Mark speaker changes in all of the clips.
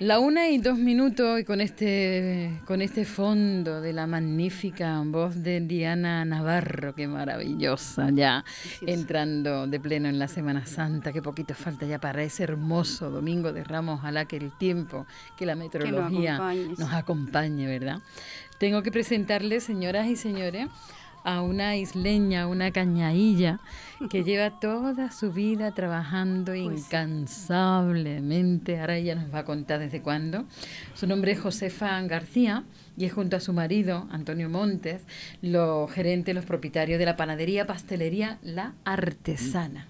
Speaker 1: La una y dos minutos y con este, con este fondo de la magnífica voz de Diana Navarro, qué maravillosa ya, entrando de pleno en la Semana Santa, qué poquito falta ya para ese hermoso Domingo de Ramos, ojalá que el tiempo, que la meteorología nos acompañe, ¿verdad? Tengo que presentarles, señoras y señores, a una isleña, una cañailla, que lleva toda su vida trabajando pues incansablemente. Ahora ella nos va a contar desde cuándo. Su nombre es Josefa García y es junto a su marido, Antonio Montes, los gerentes, los propietarios de la panadería, pastelería La Artesana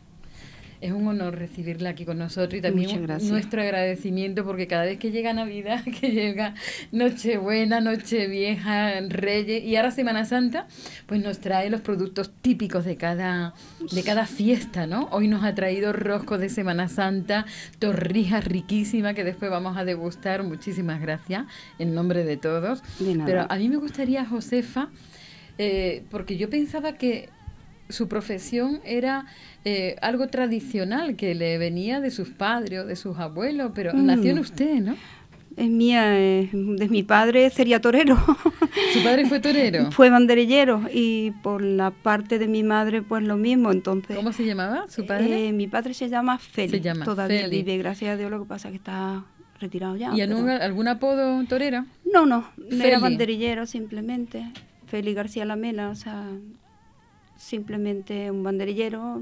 Speaker 1: es un honor recibirla aquí con nosotros y también nuestro agradecimiento porque cada vez que llega Navidad, que llega Nochebuena, Nochevieja, Reyes y ahora Semana Santa, pues nos trae los productos típicos de cada, de cada fiesta, ¿no? Hoy nos ha traído rosco de Semana Santa, torrijas riquísima que después vamos a degustar. Muchísimas gracias en nombre de todos. Pero a mí me gustaría, Josefa, eh, porque yo pensaba que su profesión era eh, algo tradicional que le venía de sus padres o de sus abuelos, pero mm. nació en usted, ¿no?
Speaker 2: Es mía, eh, de mi padre sería torero. ¿Su padre fue torero? fue banderillero y por la parte de mi madre pues lo mismo, entonces... ¿Cómo se llamaba su padre? Eh, mi padre se llama Félix, llama todavía vive, gracias a Dios, lo que pasa es que está retirado ya. ¿Y algún,
Speaker 1: algún apodo Torero? No, no, era
Speaker 2: banderillero simplemente. Félix García Lamela, o sea, simplemente un banderillero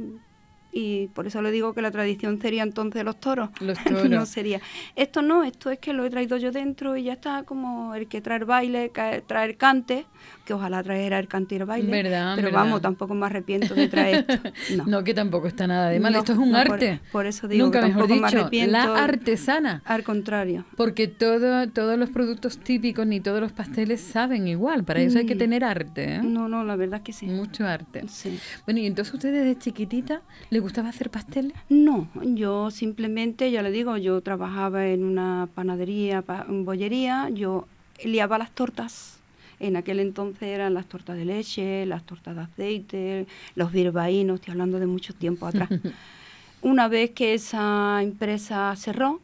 Speaker 2: y por eso le digo que la tradición sería entonces los toros. no sería. Esto no, esto es que lo he traído yo dentro y ya está como el que traer baile, traer cante, que ojalá trajera el canto baile. pero vamos, tampoco me arrepiento de traer
Speaker 1: esto. No, que tampoco está nada de mal. esto es un arte. Por, eso digo Nunca mejor dicho, me arrepiento. La artesana. Al contrario. Porque todo, todos los productos típicos ni todos los pasteles saben igual. Para eso hay que mm. tener arte. ¿eh? No,
Speaker 2: no, la verdad es que
Speaker 1: sí. Mucho arte. Sí. Bueno, y entonces usted desde chiquitita le gustaba hacer pasteles? No,
Speaker 2: yo simplemente, ya le digo, yo trabajaba en una panadería, en bollería, yo liaba las tortas en aquel entonces eran las tortas de leche, las tortas de aceite, los birbaínos, estoy hablando de mucho tiempo atrás. Una vez que esa empresa cerró,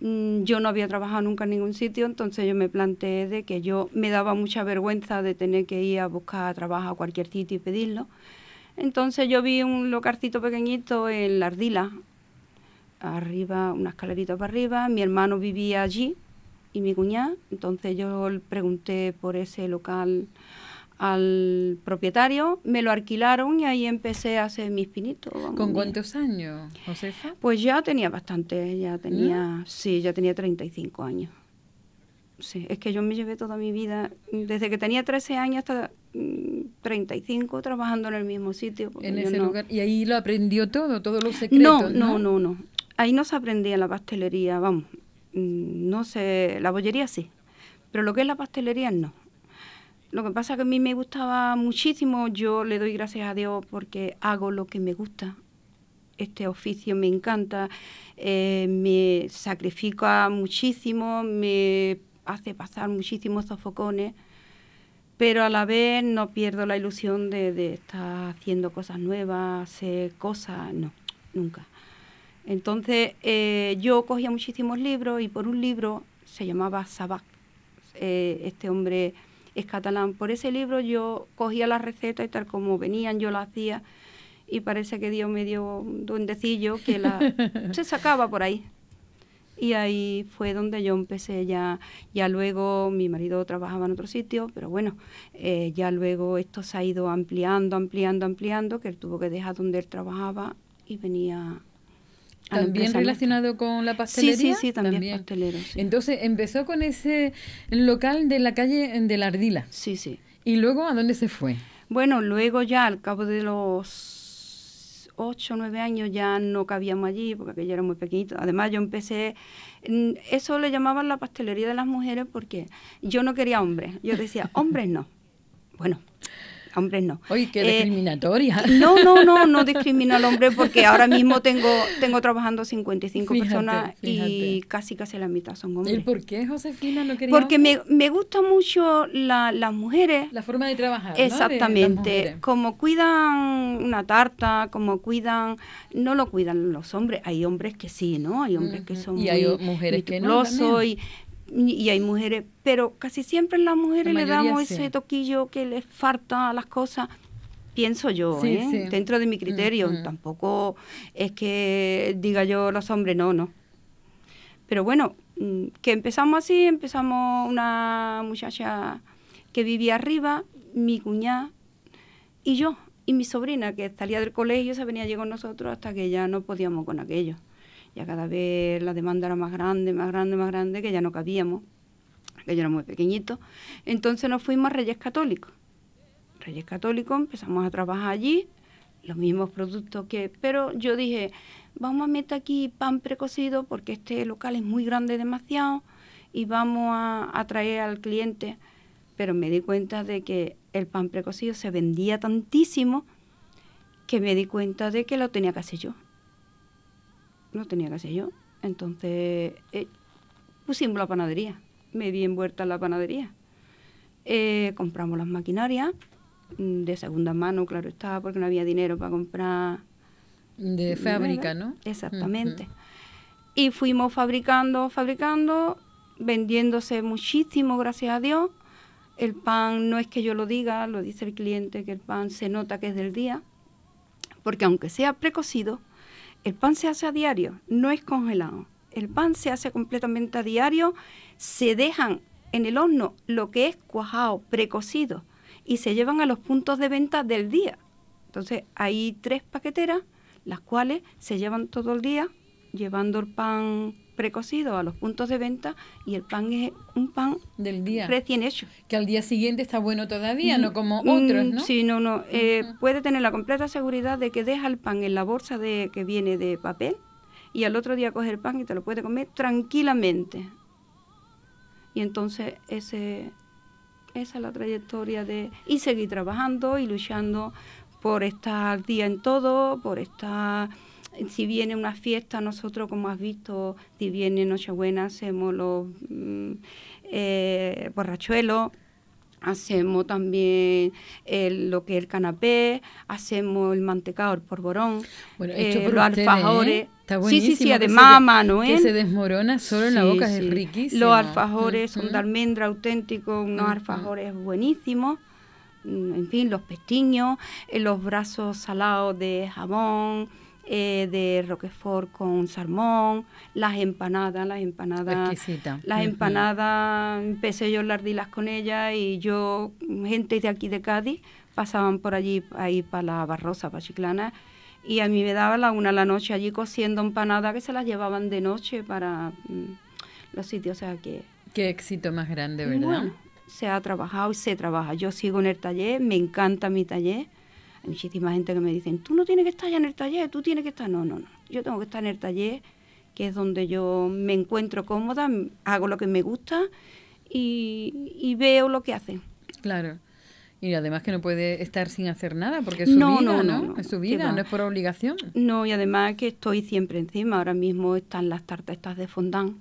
Speaker 2: mm, yo no había trabajado nunca en ningún sitio, entonces yo me planteé de que yo me daba mucha vergüenza de tener que ir a buscar trabajo a cualquier sitio y pedirlo. Entonces yo vi un locarcito pequeñito en la Ardila, arriba, una escalerita para arriba, mi hermano vivía allí, y mi cuñada. Entonces yo pregunté por ese local al propietario, me lo alquilaron y ahí empecé a hacer
Speaker 1: mis pinitos. ¿Con cuántos años, Josefa?
Speaker 2: Pues ya tenía bastante, ya tenía, ¿Mm? sí, ya tenía 35 años. Sí, es que yo me llevé toda mi vida, desde que tenía 13 años hasta 35, mm, trabajando en el mismo sitio. En ese lugar, y ahí lo aprendió todo, todos los secretos. No, no, no, no. no. Ahí no se aprendía la pastelería, vamos. Mm, no sé, la bollería sí, pero lo que es la pastelería no. Lo que pasa es que a mí me gustaba muchísimo, yo le doy gracias a Dios porque hago lo que me gusta. Este oficio me encanta, eh, me sacrifica muchísimo, me hace pasar muchísimos sofocones, pero a la vez no pierdo la ilusión de, de estar haciendo cosas nuevas, hacer cosas, no, nunca. Entonces eh, yo cogía muchísimos libros y por un libro se llamaba Sabac. Eh, este hombre es catalán. Por ese libro yo cogía las recetas y tal como venían yo las hacía y parece que Dios me dio un duendecillo que la, se sacaba por ahí. Y ahí fue donde yo empecé ya, ya luego mi marido trabajaba en otro sitio, pero bueno, eh, ya luego esto se ha ido ampliando, ampliando, ampliando, que él tuvo que dejar donde
Speaker 1: él trabajaba y venía
Speaker 2: también relacionado
Speaker 1: con la pastelería. Sí, sí, sí también, Entonces empezó con ese local de la calle de la Ardila. Sí, sí. ¿Y luego a dónde se fue?
Speaker 2: Bueno, luego ya al cabo de los ocho, nueve años ya no cabíamos allí porque aquello era muy pequeñito. Además yo empecé, eso le llamaban la pastelería de las mujeres porque yo no quería hombres. Yo decía, hombres no. Bueno, hombres no. Oye, qué eh, discriminatoria. no, no, no, no discrimina al hombre porque ahora mismo tengo tengo trabajando 55 personas y casi casi la mitad son hombres. ¿Y por qué, Josefina, no
Speaker 1: quería? Porque me,
Speaker 2: me gustan mucho las
Speaker 1: mujeres. La forma de trabajar. Exactamente.
Speaker 2: como cuidan una tarta, como cuidan, no lo cuidan los hombres. Hay hombres que sí, ¿no? Hay hombres mm, que mm. son y hay mujeres que no. También. Y, y hay mujeres, pero casi siempre las mujeres le damos ese toquillo que les falta a las cosas, pienso yo, ¿eh? dentro de mi criterio, tampoco es que diga yo los hombres, no, no. Pero bueno, mm, que empezamos así, empezamos una muchacha que vivía arriba, mi cuñada y yo, y mi sobrina que salía del colegio se venía allí con nosotros hasta que ya no podíamos con aquello ya cada vez la demanda era más grande, más grande, más grande, que ya no cabíamos, que yo era muy pequeñito. Entonces nos fuimos a Reyes Católicos. Reyes Católicos empezamos a trabajar allí, los mismos productos que... Pero yo dije, vamos a meter aquí pan precocido porque este local es muy grande demasiado y vamos a atraer al cliente. Pero me di cuenta de que el pan precocido se vendía tantísimo que me di cuenta de que lo tenía que hacer yo no tenía que yo. Entonces eh, pusimos la panadería, me di envuelta en la panadería. Eh, compramos las maquinarias mm, de segunda mano, claro estaba, porque no había dinero para comprar.
Speaker 1: De fábrica, ¿no? Exactamente.
Speaker 2: Y fuimos fabricando, fabricando, vendiéndose muchísimo, gracias a Dios. El pan no es que yo lo diga, lo dice el cliente, que el pan se nota que es del día, porque aunque sea precocido, el pan se hace a diario, no es congelado. El pan se hace completamente a diario, se dejan en el horno lo que es cuajado, precocido, y se llevan a los puntos de venta del día. Entonces hay tres paqueteras, las cuales se llevan todo el día llevando el pan precocido a los puntos de venta y el pan es un pan
Speaker 1: del día recién
Speaker 2: hecho que al día siguiente está
Speaker 1: bueno todavía no mm, como otros mm, no sí
Speaker 2: no no eh, puede tener la completa seguridad de que deja el pan en la bolsa de que viene de papel y al otro día coge el pan y te lo puede comer tranquilamente y entonces ese esa es la trayectoria de y seguir trabajando y luchando por estar día en todo por estar si viene una fiesta, nosotros como has visto, si viene Nochebuena hacemos los mm, eh, borrachuelos, hacemos también eh, lo que es el canapé, hacemos el mantecado, el porborón, eh, los alfajores. sí, sí, sí, además, Que se
Speaker 1: desmorona solo en la boca, es riquísimo. Los alfajores ah, son de almendra
Speaker 2: auténtico, unos alfajores buenísimos mm, en fin, los pestiños, los brazos salados de jabón. Eh, de Roquefort con salmón, las empanadas, las empanadas. Exquisita. Las empanadas, empecé yo las con ellas y yo, gente de aquí de Cádiz, pasaban por allí, ahí para la Barrosa, para Chiclana, y a mí me daba la una a la noche allí cociendo empanadas que se las llevaban de noche para mm, los sitios, o sea que... Qué éxito más grande, ¿verdad? se ha trabajado y se trabaja. Yo sigo en el taller, me encanta mi taller, hay muchísima gente que me dicen, tú no tienes que estar ya en el taller, tú tienes que estar. No, no, no. Yo tengo que estar en el taller, que es donde yo me encuentro cómoda, hago lo que me gusta y, veo lo que hacen. Claro.
Speaker 1: Y además que no puede estar sin hacer nada, porque es su vida, no, ¿no? ¿no? Es su vida, no es por
Speaker 2: obligación. No, y además que estoy siempre encima. Ahora mismo están las tartas estas de fondant.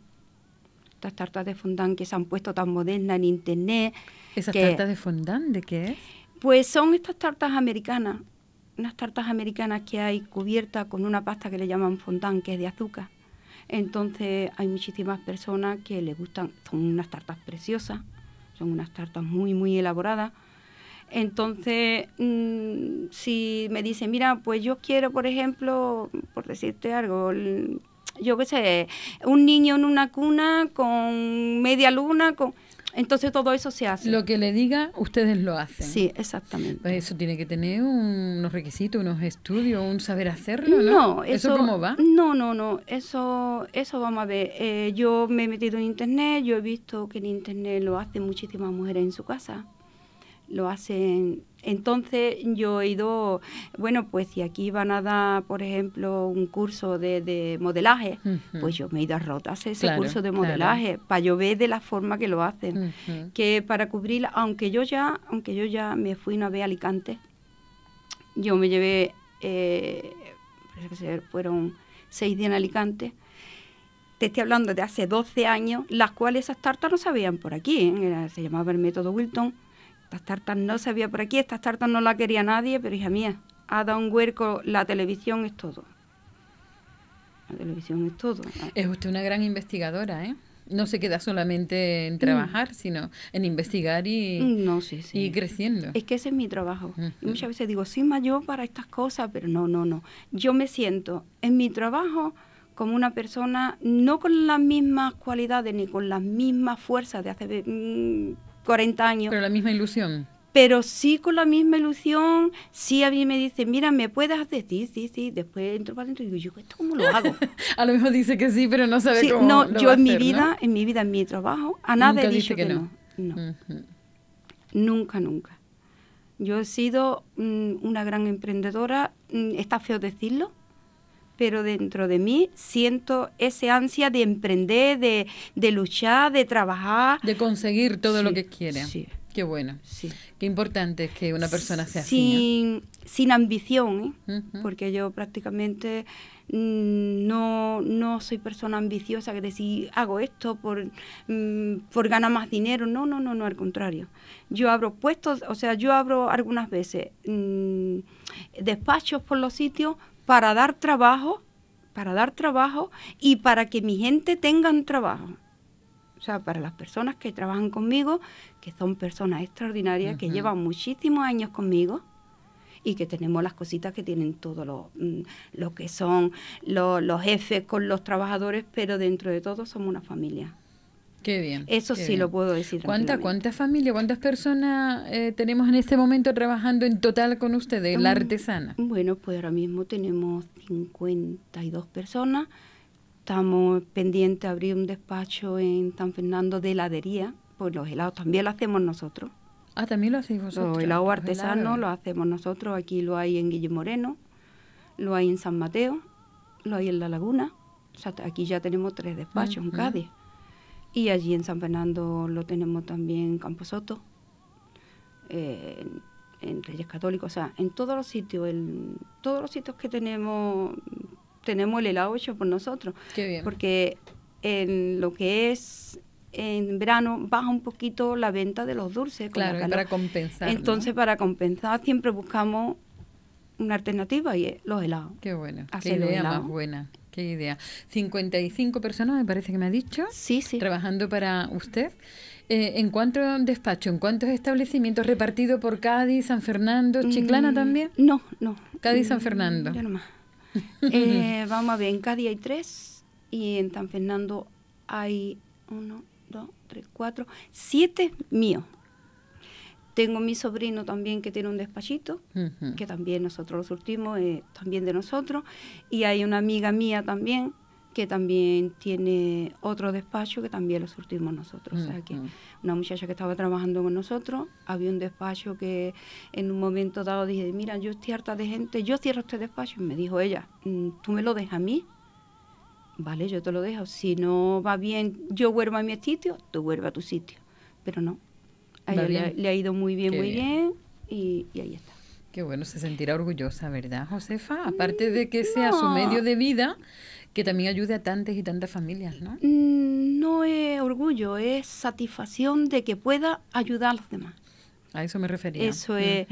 Speaker 2: Estas tartas de fondant que se han puesto tan modernas en internet. ¿Esas tartas de
Speaker 1: fondant de qué es?
Speaker 2: Pues son estas tartas americanas, unas tartas americanas que hay cubiertas con una pasta que le llaman fondant, que es de azúcar. Entonces hay muchísimas personas que les gustan, son unas tartas preciosas, son unas tartas muy, muy elaboradas. Entonces, mm, si me dicen, mira, pues yo quiero, por ejemplo, por decirte algo, yo qué sé, un niño en una
Speaker 1: cuna con media luna, con... Entonces todo eso se hace. Lo que le diga, ustedes lo hacen. Sí, exactamente. Pues eso tiene que tener unos requisitos, unos estudios, un saber hacerlo, ¿no? eso, eso, cómo va?
Speaker 2: No, no, no. Eso, eso vamos a ver. Eh, yo me he metido en internet, yo he visto que en internet lo hacen muchísimas mujeres en su casa. Lo hacen entonces yo he ido, bueno, pues si aquí van a dar, por ejemplo, un curso de, modelaje, pues yo me he ido a rotas ese curso de modelaje para yo ver de la forma que lo hacen. Que para cubrir, aunque yo ya, aunque yo ya me fui una vez a Alicante, yo me llevé, eh, fueron seis días en Alicante, te estoy hablando de hace 12 años, las cuales esas tartas no sabían por aquí, ¿eh? se llamaba el método Wilton estas tartas no sabía por aquí, estas tartas no la quería nadie, pero hija mía, ha dado un huerco, la
Speaker 1: televisión es todo. La televisión es todo. Es usted una gran investigadora, ¿eh? No se queda solamente en mm. trabajar, sino en investigar y, no, sí, sí. y creciendo. Es que ese es mi trabajo.
Speaker 2: Y muchas veces digo, soy mayor para estas cosas, pero no, no, no. Yo me siento en mi trabajo como una persona no con las mismas cualidades ni con las mismas fuerzas de hace mm, 40 años. Pero la misma ilusión. Pero sí con la misma ilusión, sí a mí me dice, mira, ¿me puedes hacer? Sí, sí, sí. Después entro para adentro y digo, yo, ¿esto cómo lo hago? a lo mejor dice que
Speaker 1: sí, pero no sabe cómo No, yo en mi vida,
Speaker 2: en mi vida, en mi trabajo, a nadie he dicho que, no. Nunca, nunca. Yo he sido mm, una gran emprendedora, mm, está feo decirlo, pero dentro de mí siento ese ansia de emprender,
Speaker 1: de, luchar, de trabajar. De conseguir todo lo que quiere. Sí. Qué bueno. Sí. Qué importante es que una persona sea sin,
Speaker 2: Sin ambición, ¿eh? porque yo prácticamente mm, no, no soy persona ambiciosa que decir hago esto por, mm, por ganar más dinero. No, no, no, no, al contrario. Yo abro puestos, o sea, yo abro algunas veces mm, despachos por los sitios para dar trabajo, para dar trabajo y para que mi gente tenga trabajo. O sea, para las personas que trabajan conmigo, que son personas extraordinarias, que llevan muchísimos años conmigo y que tenemos las cositas que tienen todos los mm, lo que son los jefes con los trabajadores, pero dentro de todo somos una familia. Qué bien. Eso sí lo puedo decir. ¿Cuántas
Speaker 1: familias, cuántas personas eh, tenemos en este momento trabajando en total con ustedes, la mm, artesana? Bueno, pues ahora mismo
Speaker 2: tenemos 52 personas. Estamos pendientes de abrir un despacho en San Fernando de heladería, pues los helados también lo hacemos nosotros.
Speaker 1: Ah, también lo hacéis vosotros. Los helados artesanos lo
Speaker 2: hacemos nosotros. Aquí lo hay en Guillermo Moreno, lo hay en San Mateo, lo hay en La Laguna. O sea, aquí ya tenemos tres despachos en Cádiz. Y allí en San Fernando lo tenemos también en Camposoto, en, Reyes Católicos, o sea, en todos los sitios, en todos los sitios que tenemos, tenemos el helado hecho por nosotros. Qué bien. Porque en lo que es en verano baja un poquito la venta de los dulces. Claro, para
Speaker 1: compensar. Entonces, para compensar siempre buscamos una alternativa y es los helados. Qué bueno, Hacer qué idea más buena. Qué idea. 55 personas, me parece que me ha dicho. Sí, sí. Trabajando para usted. Eh, ¿En cuánto despacho? ¿En cuántos establecimientos repartido por Cádiz, San Fernando, mm, Chiclana también? No, no. Cádiz, San Fernando. Ya nomás.
Speaker 2: Eh, vamos a ver, en Cádiz hay tres y en San Fernando hay uno, dos, tres, cuatro, siete míos. Tengo mi sobrino también que tiene un despachito, que también nosotros lo surtimos, eh, también de nosotros. Y hay una amiga mía también que también tiene otro despacho que también lo surtimos nosotros. O sea que una muchacha que estaba trabajando con nosotros, había un despacho que en un momento dado dije, mira, yo estoy harta de gente, yo cierro este despacho. Y me dijo ella, mm, tú me lo dejas a mí, vale, yo te lo dejo. Si no va bien,
Speaker 1: yo vuelvo a mi sitio, tú vuelves a tu sitio. Pero no,
Speaker 2: le, ha ido muy bien, muy
Speaker 1: bien, y, ahí está. Qué bueno, se sentirá orgullosa, ¿verdad, Josefa? Mm, Aparte de que sea su medio de vida, que también ayude a tantas y tantas familias, ¿no? Mm,
Speaker 2: no es orgullo, es satisfacción de que pueda ayudar a los demás. A eso
Speaker 1: me refería. Eso es.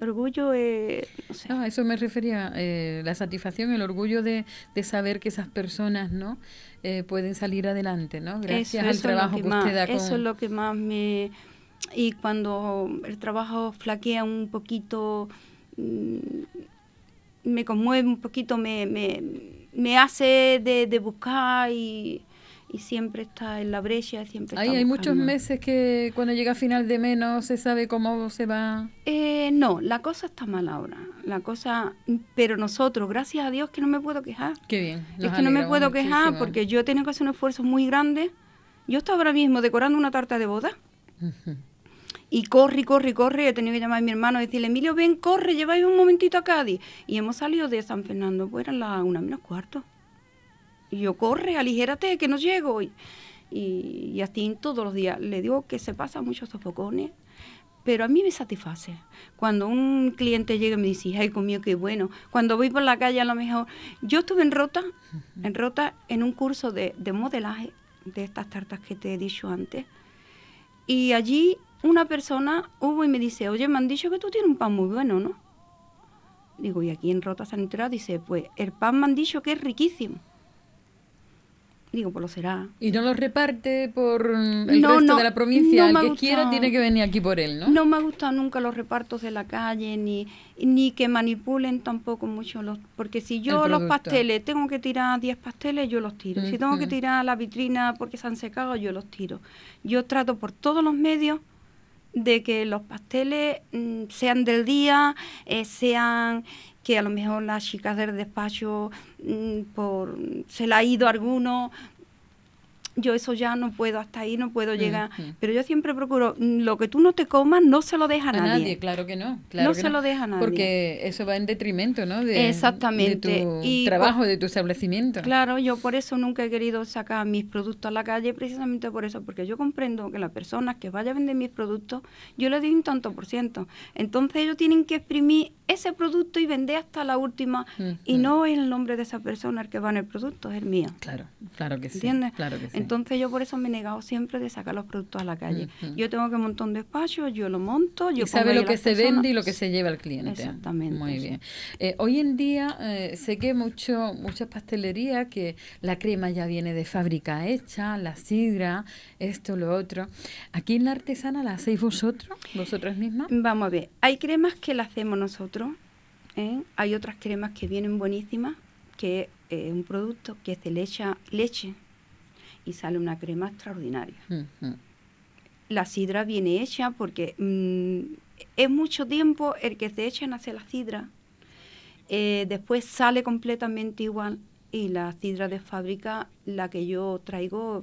Speaker 1: Orgullo es. Eh, no sé. eso me refería, eh, la satisfacción, el orgullo de, de, saber que esas personas, ¿no? Eh, pueden salir adelante, ¿no? Gracias al trabajo que, usted da con... Eso es lo
Speaker 2: que más me y cuando el trabajo flaquea un poquito, mm, me conmueve un poquito, me, me, hace de, buscar y, siempre está en la brecha,
Speaker 1: siempre hay muchos meses que cuando llega final de menos se sabe cómo se va. Eh, no, la cosa está mal ahora,
Speaker 2: la cosa, pero nosotros, gracias a Dios que no me puedo quejar. Qué bien. Es que no me puedo quejar porque yo he tenido que hacer un esfuerzo muy grande. Yo estoy ahora mismo decorando una tarta de boda y corre, corre, corre. He tenido que llamar a mi hermano y decirle, Emilio, ven, corre, lleváis un momentito a Cádiz. Y hemos salido de San Fernando, pues las una menos cuarto. Y yo, corre, aligérate, que no llego. Y, y, así todos los días. Le digo que se pasan muchos sofocones, pero a mí me satisface. Cuando un cliente llega y me dice, ay, comió, qué bueno. Cuando voy por la calle, a lo mejor. Yo estuve en Rota, en Rota, en un curso de, de modelaje de estas tartas que te he dicho antes. Y allí una persona hubo y me dice, oye, me han dicho que tú tienes un pan muy bueno, ¿no? Digo, y aquí en Rota San dice, pues el pan me han dicho que es riquísimo.
Speaker 1: Digo, pues lo será. ¿Y no lo reparte por el resto de la provincia? el que quiera tiene que venir aquí por él, ¿no? No me gustan
Speaker 2: nunca los repartos de la calle, ni, ni que manipulen tampoco mucho los... Porque si yo los pasteles, tengo que tirar 10 pasteles, yo los tiro. si tengo que tirar la vitrina porque se han secado, yo los tiro. Yo trato por todos los medios de que los pasteles mm, sean del día, eh, sean que a lo mejor las chicas del despacho mm, por, se la ha ido alguno, yo eso ya no puedo, hasta ahí no puedo llegar. Pero yo siempre procuro, mm, lo que tú no te comas no se lo deja a, nadie. Claro
Speaker 1: que no. no se lo deja a nadie. Porque eso va en detrimento, ¿no? De, Exactamente. De tu trabajo, de tu establecimiento.
Speaker 2: Claro, yo por eso nunca he querido sacar mis productos a la calle, precisamente por eso, porque yo comprendo que las personas que vayan a vender mis productos, yo les doy un tanto por ciento. Entonces ellos tienen que exprimir ese producto y vender hasta la última. Y no es el nombre de esa persona el que va en el producto, es el mío. Claro,
Speaker 1: claro que sí. ¿Entiendes?
Speaker 2: Claro que sí. Entonces yo por eso me he negado siempre de sacar los productos a la calle. Yo tengo que un montón de espacio, yo lo monto, yo... Y sabe lo que se vende y lo que se lleva al cliente. Exactamente. Muy bien.
Speaker 1: Eh, hoy en día eh, sé que mucho, muchas pastelerías que la crema ya viene de fábrica hecha, la sidra, esto, lo otro. ¿Aquí en la artesana la hacéis vosotros, vosotras mismas?
Speaker 2: Vamos a ver, hay cremas que las hacemos nosotros, ¿eh? hay otras cremas que vienen buenísimas, que es un producto que es de leche y sale una crema extraordinaria. La sidra viene hecha porque mm, es mucho tiempo el que se echan hacia la sidra. Eh, después sale completamente igual y la sidra de fábrica, la que yo traigo,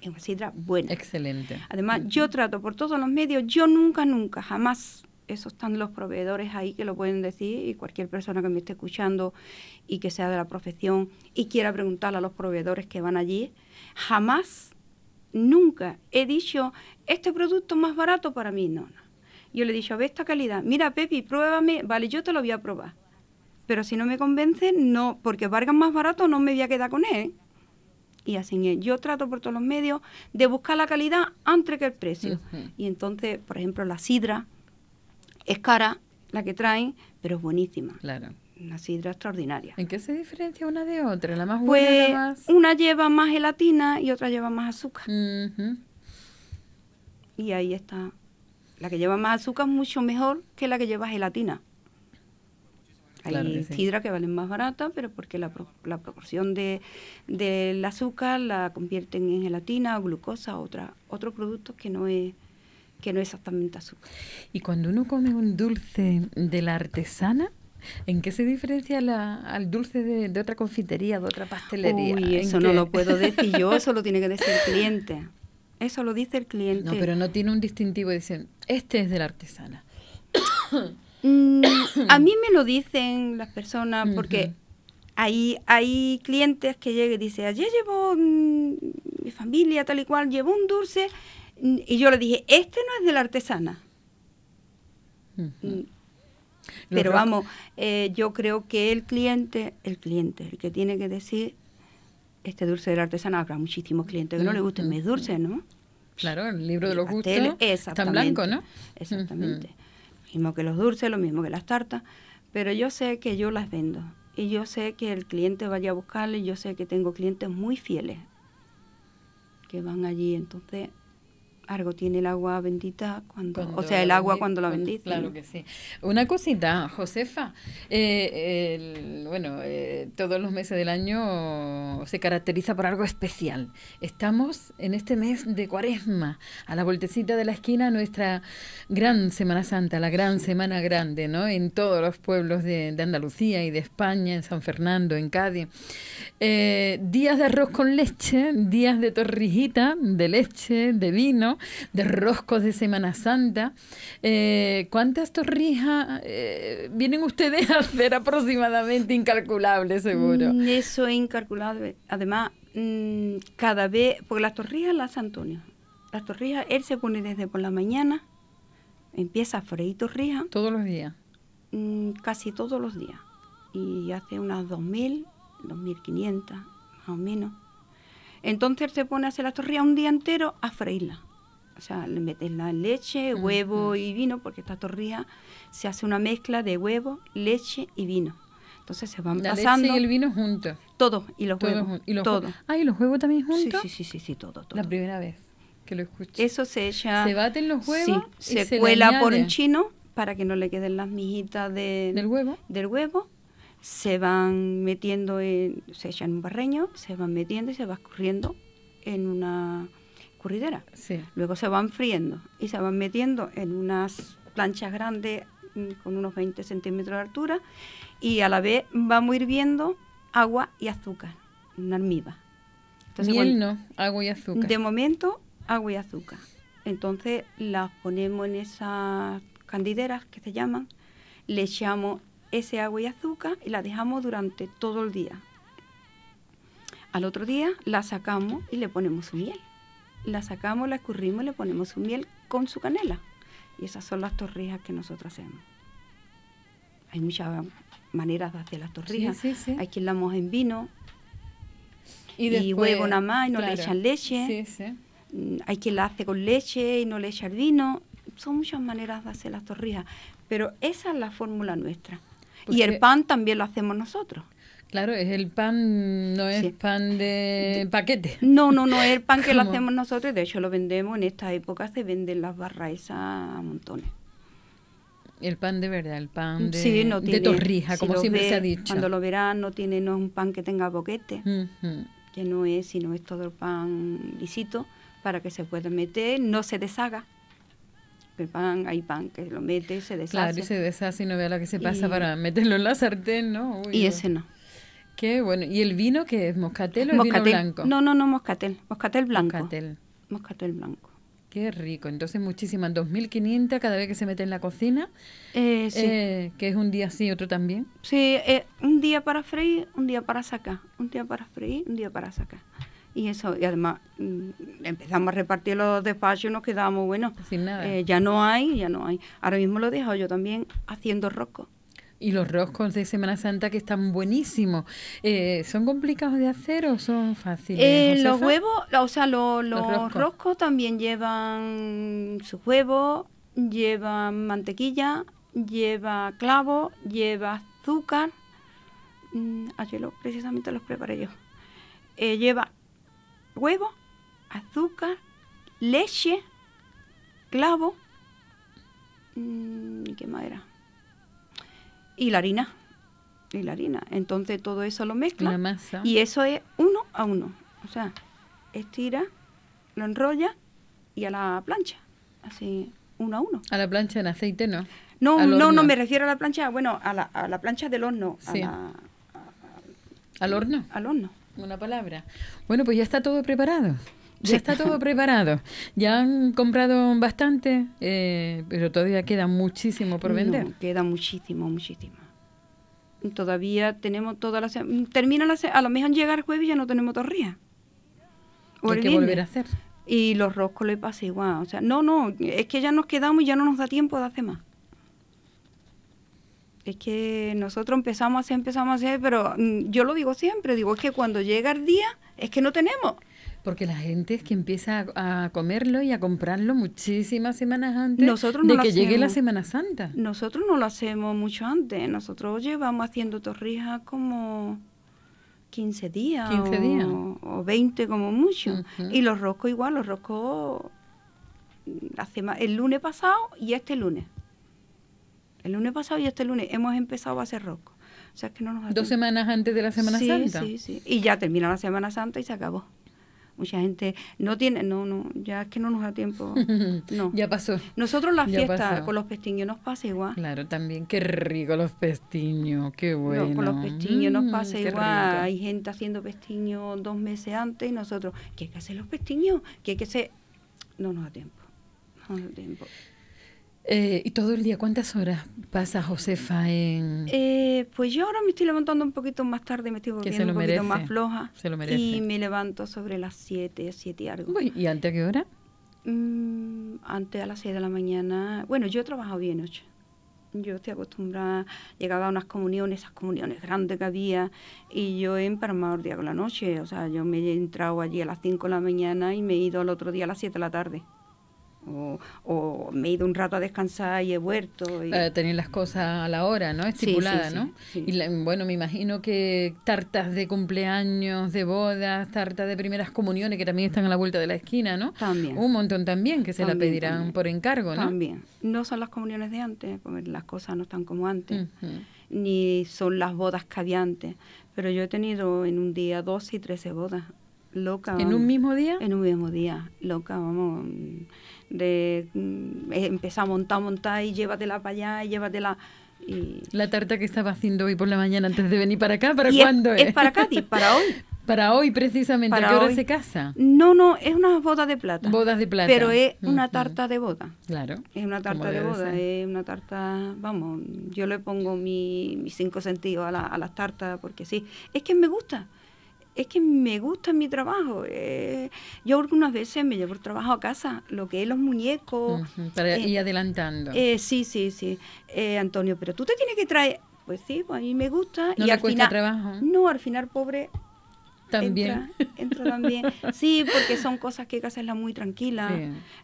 Speaker 2: es una sidra buena. Excelente. Además, yo trato por todos los medios, yo nunca, nunca, jamás eso están los proveedores ahí que lo pueden decir y cualquier persona que me esté escuchando y que sea de la profesión y quiera preguntarle a los proveedores que van allí, jamás, nunca he dicho, este producto es más barato para mí, no, no. Yo le he dicho, a ver esta calidad, mira Pepi, pruébame, vale, yo te lo voy a probar. Pero si no me convence, no, porque valga más barato, no me voy a quedar con él. y así es. Yo trato por todos los medios de buscar la calidad antes que el precio. Y entonces, por ejemplo, la sidra, es cara la que traen, pero es buenísima. Claro. Una sidra extraordinaria. ¿En qué se diferencia una de otra? ¿La más pues, buena pues, más... Una lleva más gelatina y otra lleva más azúcar. Y ahí está. La que lleva más azúcar es mucho mejor que la que lleva gelatina. Hay que sidra que valen más barata, pero porque la, la proporción del azúcar la convierten en gelatina, glucosa, otra, otro producto que no es que no es exactamente azúcar.
Speaker 1: Y cuando uno come un dulce de la artesana, ¿En qué se diferencia al dulce de, otra confitería, de otra pastelería? Uy, eso no lo puedo decir yo, eso lo tiene que decir el cliente. Eso lo dice el cliente. No, pero no tiene un distintivo. Dicen, este es de la artesana. Mm, a mí me lo dicen las personas porque
Speaker 2: hay, clientes que llegan y dicen, ayer llevo mm, mi familia tal y cual, llevo un dulce y yo le dije, este no es de la artesana. Mm. Pero vamos, eh, yo creo que el cliente, el cliente, el que tiene que decir, este dulce de la artesana, habrá muchísimos clientes que no le gusten me es dulce, ¿no?
Speaker 1: Claro, el libro de los gustos está blanco, ¿no?
Speaker 2: Exactamente. Lo mismo que los dulces, lo mismo que las tartas, pero yo sé que yo las vendo y yo sé que el cliente vaya a buscarle, yo sé que tengo clientes muy fieles que
Speaker 1: van allí, entonces algo tiene el agua bendita cuando, o sea, el agua cuando la bendice. Claro que sí. Una cosita, Josefa, eh, bueno, eh, todos los meses del año se caracteriza por algo especial. Estamos en este mes de cuaresma, a la voltecita de la esquina, nuestra gran Semana Santa, la gran Semana Grande, ¿no? En todos los pueblos de, de Andalucía y de España, en San Fernando, en Cádiz. Eh, días de arroz con leche, días de torrijita, de leche, de vino de roscos de Semana Santa. Eh, ¿Cuántas torrijas eh, vienen ustedes a hacer aproximadamente? Incalculable, seguro. Mm, eso es incalculable. Además, mm, cada vez, porque las torrijas
Speaker 2: las Antonio. Las torrijas, él se pone desde por la mañana, empieza a freír torrijas. Todos los días. Mm, casi todos los días. Y hace unas 2.000, 2.500, más o menos. Entonces él se pone a hacer las torrijas un día entero a freírlas. O sea, le metes la leche, huevo y vino, porque esta torrija se hace una mezcla de huevo, leche y vino. Entonces se van pasando. Leche y el vino juntos. Todo, y los huevos. Y los todo.
Speaker 1: Ah, y los huevos también juntos. Sí, sí, sí, sí, todo, La primera vez
Speaker 2: que lo escuché. Eso se echa. Se baten los huevos. se, cuela por un chino para que no le queden las mijitas de, del huevo. Del huevo se van metiendo, en, se echan un barreño, se van metiendo y se va escurriendo en una Luego se van friendo y se van metiendo en unas planchas grandes mm, con unos 20 centímetros de altura y a la vez vamos hirviendo agua y azúcar, una almiba
Speaker 1: Miel no, agua y azúcar. De
Speaker 2: momento, agua y azúcar. Entonces las ponemos en esas candideras que se llaman, le echamos ese agua y azúcar y la dejamos durante todo el día. Al otro día la sacamos y le ponemos su miel la sacamos, la escurrimos y le ponemos su miel con su canela. Y esas son las torrijas que nosotros hacemos. Hay muchas maneras de hacer las torrijas. Hay quien la moja en vino y, huevo nada más y no le echan leche. Mm, hay quien la hace con leche y no le echan vino. Son muchas maneras de hacer las torrijas. Pero esa es la fórmula nuestra. y el pan también lo hacemos nosotros. Claro, es el pan, no es pan de paquete. No, no, no es el pan que lo hacemos nosotros. De hecho, lo vendemos en esta época, se venden las barras a montones.
Speaker 1: El pan de verdad, el pan de, torrija, como siempre se ha dicho. Cuando lo
Speaker 2: verán, no tiene no es un pan que tenga boquete, que no es, sino es todo el pan lisito para que se pueda meter, no se deshaga. El pan, hay pan que lo mete
Speaker 1: y se deshace. Claro, y se deshace y no vea lo que se pasa para meterlo en la sartén, ¿no? y ese no. Qué bueno. ¿Y el vino que es? ¿Moscatel o vino blanco? No, no, no, moscatel. Moscatel blanco. Moscatel. Moscatel blanco. Qué rico. Entonces, muchísimas. 2.500 cada vez que se mete en la cocina. Eh, eh, sí. que es un día sí, otro también. Sí, eh, un día para freír,
Speaker 2: un día para sacar. Un día para freír, un día para sacar. Y eso, y además mm, empezamos a repartir los despachos y nos quedábamos, bueno, Sin ya no hay, ya no hay. Ahora mismo
Speaker 1: lo dejo yo también
Speaker 2: haciendo roco.
Speaker 1: Y los roscos de Semana Santa que están buenísimos. Eh, ¿Son complicados de hacer o son fáciles? Eh, los huevos,
Speaker 2: o sea, los, roscos. también llevan sus huevos, llevan mantequilla, lleva clavo, lleva azúcar. Mm, ayer lo, precisamente los preparé yo. Eh, lleva huevo, azúcar, leche, clavo. Mm, ¿Qué madera? y la harina. Y la harina. Entonces todo eso lo mezcla. Y eso es uno a uno. O sea, estira,
Speaker 1: lo enrolla y a la plancha. Así, uno a uno. A la plancha en aceite, ¿no? No, no, no, me
Speaker 2: refiero a la plancha, bueno, a la, a la plancha del horno. A la,
Speaker 1: ¿Al horno? Al horno. Una palabra. Bueno, pues ya está todo preparado. Ya está todo preparado. Ya han comprado bastante, eh, pero todavía queda muchísimo por vender. queda muchísimo, muchísimo. Todavía tenemos todas
Speaker 2: la termina la a lo mejor llega el jueves y ya no tenemos torría. Hay que volver a hacer. Y los roscos le pasa igual. O sea, no, no, es que ya nos quedamos y ya no nos da tiempo de hacer más. Es que nosotros empezamos a hacer, empezamos a hacer, pero mm, yo lo digo siempre, digo,
Speaker 1: es que cuando llega el día, es que no tenemos. Porque la gente es que empieza a, comerlo y a comprarlo muchísimas semanas antes Nosotros de que llegue la Semana Santa. Nosotros no lo hacemos mucho antes. Nosotros llevamos haciendo torrijas como
Speaker 2: 15 días, O, 20 como mucho. Y los roscos igual, los roscos el lunes pasado y este lunes. El lunes pasado y este lunes hemos empezado a hacer roscos. O sea, que no nos Dos semanas
Speaker 1: antes de la Semana sí, Santa. Sí, sí.
Speaker 2: Y ya termina la Semana Santa y se acabó mucha gente no tiene, no, no, ya es que no nos da tiempo. No. ya pasó.
Speaker 1: Nosotros la fiesta con
Speaker 2: los pestiños nos pasa igual.
Speaker 1: Claro, también, qué rico los pestiños, qué bueno. No, con los pestiños nos pasa mm, igual. Hay
Speaker 2: gente haciendo pestiños dos meses antes y nosotros, ¿qué hay que hacer los pestiños? ¿Qué hay que hacer? No nos da tiempo, no nos da tiempo.
Speaker 1: Eh, ¿Y todo el día cuántas horas pasa Josefa en...? Eh, pues yo ahora me estoy levantando un poquito más
Speaker 2: tarde, me estoy volviendo un poquito más floja. Se lo merece. Y me levanto sobre las 7, 7 y algo.
Speaker 1: ¿Y antes a qué hora?
Speaker 2: Mm, antes a las 6 de la mañana. Bueno, yo he trabajado bien noche. Yo estoy acostumbrada, llegaba a unas comuniones, esas comuniones grandes que había, y yo he empalmado el día con la noche. O sea, yo me he entrado allí a las 5 de la mañana y me he ido al otro día a las 7 de la tarde. O, me he ido un rato a descansar y he vuelto.
Speaker 1: Y... Para tener las cosas a la hora, ¿no? Estipulada, ¿no? y bueno, me imagino que tartas de cumpleaños, de bodas, tartas de primeras comuniones que también están a la vuelta de la esquina, ¿no? También. Un montón también que se la pedirán por encargo, ¿no? También.
Speaker 2: No son las comuniones de antes, porque las cosas no están como antes,
Speaker 1: ni son las bodas que
Speaker 2: Pero yo he tenido en un día 12 y 13 bodas loca. ¿En un mismo día? En un mismo día, loca, vamos. De, eh, empezar a montar, montar y llévatela
Speaker 1: para allá y llévatela. La tarta que estaba haciendo hoy por la mañana antes de venir para acá, ¿para cuándo es? Es, para Cádiz, para hoy. Para hoy precisamente, ¿a qué hora se casa? No, no, es una boda de plata. Bodas de plata. Pero es
Speaker 2: mm, una tarta de boda. Claro. Es una tarta de boda, es una tarta, vamos, yo le pongo mi, mis cinco sentidos a, la, a las tartas porque sí, es que me gusta es que me gusta mi trabajo. Eh, yo algunas veces me llevo el trabajo a casa, lo que es los muñecos. para eh, ir
Speaker 1: adelantando.
Speaker 2: Eh, sí, sí, sí. Antonio, pero tú te tienes que traer. Pues sí, pues a mí me gusta. No y cuesta trabajo. No, al final, pobre. También. también. Sí, porque son cosas que hay que hacerlas muy tranquila.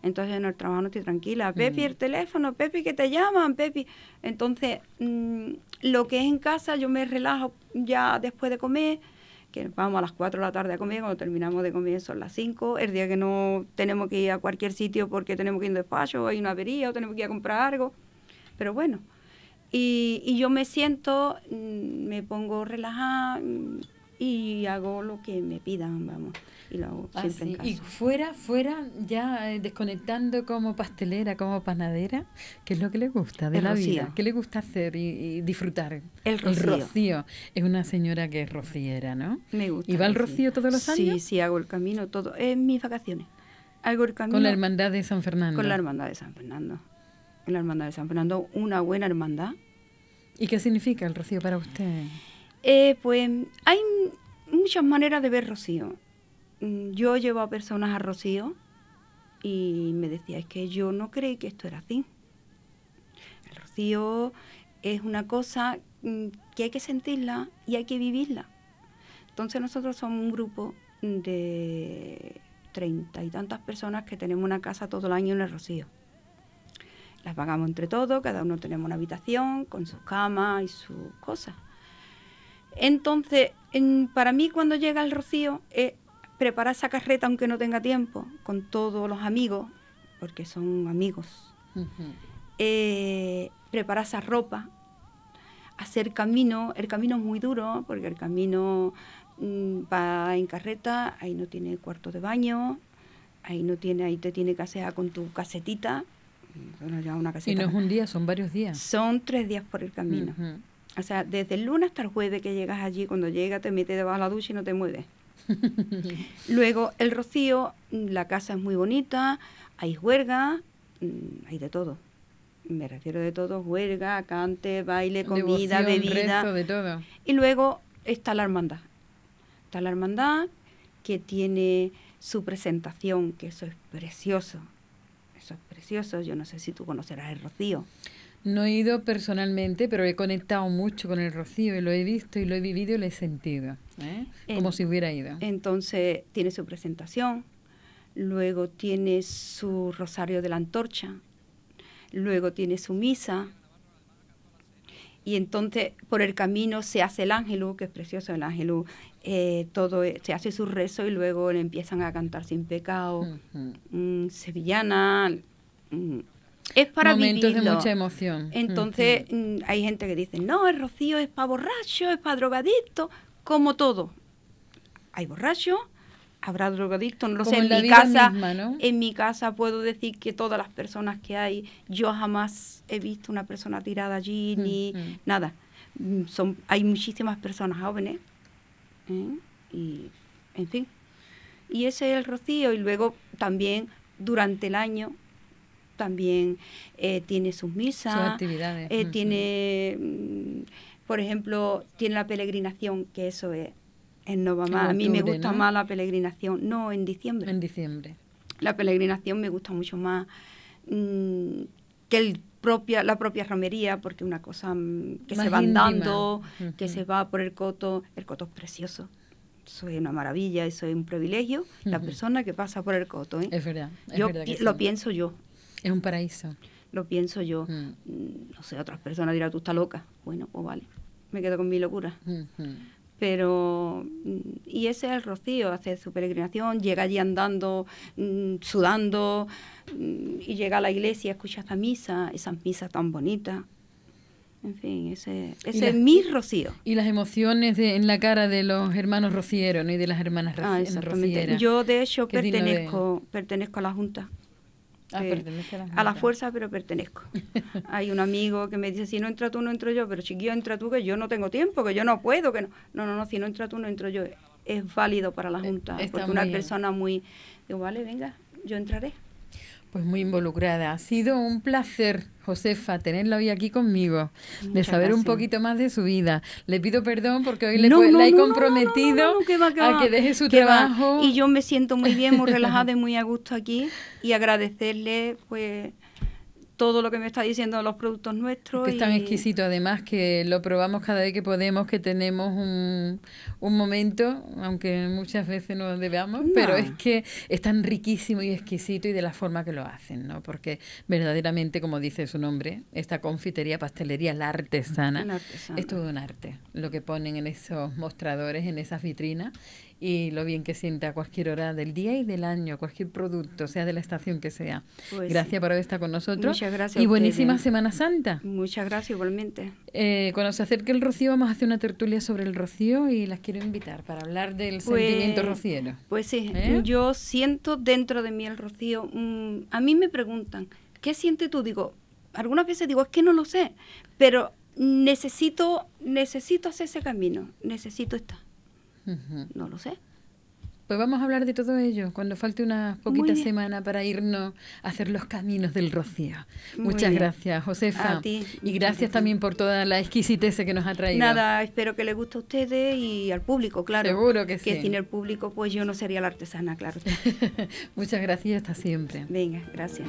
Speaker 2: Entonces en el trabajo no estoy tranquila. Mm. Pepi, el teléfono, Pepi, que te llaman, Pepi. Entonces, mm, lo que es en casa, yo me relajo ya después de comer vamos a las 4 de la tarde a comer, cuando terminamos de comer son las 5, el día que no tenemos que ir a cualquier sitio porque tenemos que ir a un despacho, hay una avería o tenemos que ir a comprar algo, pero bueno, y yo me siento, mm, me pongo relajada
Speaker 1: mm, y
Speaker 2: hago lo que me pidan, vamos. Ah, y
Speaker 1: fuera, fuera, ya eh, desconectando como pastelera, como panadera, ¿qué es lo que le gusta de la vida? ¿Qué le gusta hacer y, disfrutar? El rocío. Es una señora que es rociera, ¿no? Me gusta. ¿Y va al rocío todos los años? Sí, sí,
Speaker 2: hago el camino todo. En mis vacaciones. Hago Con la hermandad
Speaker 1: de San Fernando. Con la hermandad
Speaker 2: de San Fernando. En la hermandad de San Fernando, una buena hermandad.
Speaker 1: ¿Y qué significa el rocío para usted? Eh, pues
Speaker 2: hay muchas maneras de ver rocío. Mm, yo llevo a personas a Rocío y me decía, es que yo no creí que esto era así. El Rocío es una cosa mm, que hay que sentirla y hay que vivirla. Entonces nosotros somos un grupo de treinta y tantas personas que tenemos una casa todo el año en el Rocío. Las pagamos entre todos, cada uno tenemos una habitación con sus camas y sus cosas. Entonces, para mí cuando llega el Rocío es Preparas esa carreta aunque no tenga tiempo, con todos los amigos, porque son amigos. Eh, Preparas esa ropa, hacer camino. El camino es muy duro, porque el camino mm, va en carreta, ahí no tiene cuarto de baño, ahí no tiene, ahí te tiene que hacer con tu casetita.
Speaker 1: una Y no es un día, son varios
Speaker 2: días. Son tres días por el camino. O sea, desde el lunes hasta el jueves que llegas allí, cuando llegas te metes debajo de la ducha y no te mueves. Luego, el Rocío, la casa es muy bonita, hay huelga, mm, hay de todo. Me refiero de todo, huelga, cante, baile, comida, bebida. Y luego está la hermandad. Está la hermandad que tiene su presentación, que eso es precioso. Eso es precioso. Yo no sé si tú conocerás el Rocío.
Speaker 1: No he ido personalmente, pero he conectado mucho con el Rocío y lo he visto y lo he vivido y lo he sentido, ¿Eh? como si hubiera ido. Entonces tiene su presentación, luego
Speaker 2: tiene su rosario de la antorcha, luego tiene su misa, y entonces por el camino se hace el ángel, uh, que es precioso el ángel, uh, eh, todo eh, se hace su rezo y luego le empiezan a cantar sin pecado, mm, sevillana, mm, es para momentos de mucha
Speaker 1: emoción. Entonces
Speaker 2: mm, hay gente que dice, no, el rocío es para borracho, es para drogadicto, como todo. Hay borrachos, habrá drogadictos, no lo sé. En, mi casa, en mi casa puedo decir que todas las personas que hay, yo jamás he visto una persona tirada allí ni nada. Mm, son, hay muchísimas personas jóvenes ¿eh? y, en fin. Y ese es el rocío y luego también durante el año también eh, tiene sus misas, sus actividades.
Speaker 1: Eh, tiene,
Speaker 2: mm, por ejemplo, tiene la peregrinación, que eso es en Nova ah, A mí me gusta más la peregrinación, no en diciembre. En diciembre. La peregrinación me gusta mucho más mm, que el propia, la propia romería, porque una cosa mm, que se va dando andando, que se va por el coto, el coto es precioso soy una maravilla, eso es un privilegio, la persona que pasa por el coto. ¿eh? Es verdad. yo lo pienso yo, es un paraíso. Lo pienso yo. Mm. Mm, no sé, otras personas dirán, tú estás loca. Bueno, pues vale, me quedo con mi locura. Pero, mm, y ese es el Rocío, hace su peregrinación, llega allí andando, sudando, y llega a la iglesia, escucha esa misa, esas misas tan bonitas. En fin, ese, es
Speaker 1: mi rocío. Y las emociones en la cara de los hermanos rocieros y de las hermanas ah, rocieras. Yo, de hecho, pertenezco,
Speaker 2: pertenezco a la Junta. Ah, a, las a la fuerza, pero pertenezco. Hay un amigo que me dice, si no entra tú, no entro yo, pero chiquillo, entra tú, que yo no tengo tiempo, que yo no puedo, que no. No, no, no, si no entra tú, no entro yo. Es válido para la eh, Junta, porque una persona muy... Digo, vale, venga, yo entraré
Speaker 1: pues muy involucrada. Ha sido un placer, Josefa, tenerla hoy aquí conmigo, de saber un poquito más de su vida. Le pido perdón porque hoy le la he comprometido que a que deje su trabajo. Y yo me siento muy bien, muy relajada y
Speaker 2: muy a gusto aquí y agradecerle pues todo lo que me está diciendo los productos
Speaker 1: nuestros. Que es tan exquisito, además, que lo probamos cada vez que podemos, que tenemos un, un momento, aunque muchas veces no debamos, pero es que es tan riquísimo y exquisito y de la forma que lo hacen, ¿no? Porque verdaderamente, como dice su nombre, esta confitería, pastelería, artesana, la artesana. es todo un arte, lo que ponen en esos mostradores, en esas vitrinas y lo bien que siente a cualquier hora del día y del año, cualquier producto, sea de la estación que sea. Pues gracias por haber estado con nosotros. Muchas gracias. Y buenísima Semana Santa. Muchas gracias igualmente. Eh, cuando se acerque el rocío vamos a hacer una tertulia sobre el rocío y las quiero invitar para hablar del pues, sentimiento rociero.
Speaker 2: Pues sí, ¿Eh? yo siento dentro de mí el rocío. Mm, a mí me preguntan, ¿qué sientes tú? Digo, algunas veces digo, es que no lo sé, pero necesito, necesito hacer ese camino, necesito estar.
Speaker 1: No lo sé. Pues vamos a hablar de todo ello cuando falte unas poquitas semanas para irnos a hacer los caminos del rocío.
Speaker 2: Muchas gracias,
Speaker 1: Josefa. Y gracias también por toda la exquisitez que nos ha traído. Nada,
Speaker 2: espero que les guste a ustedes y al público, claro. Seguro que, que sí. Que sin el público, pues yo no sería la artesana, claro.
Speaker 1: Muchas gracias hasta siempre. Venga, gracias.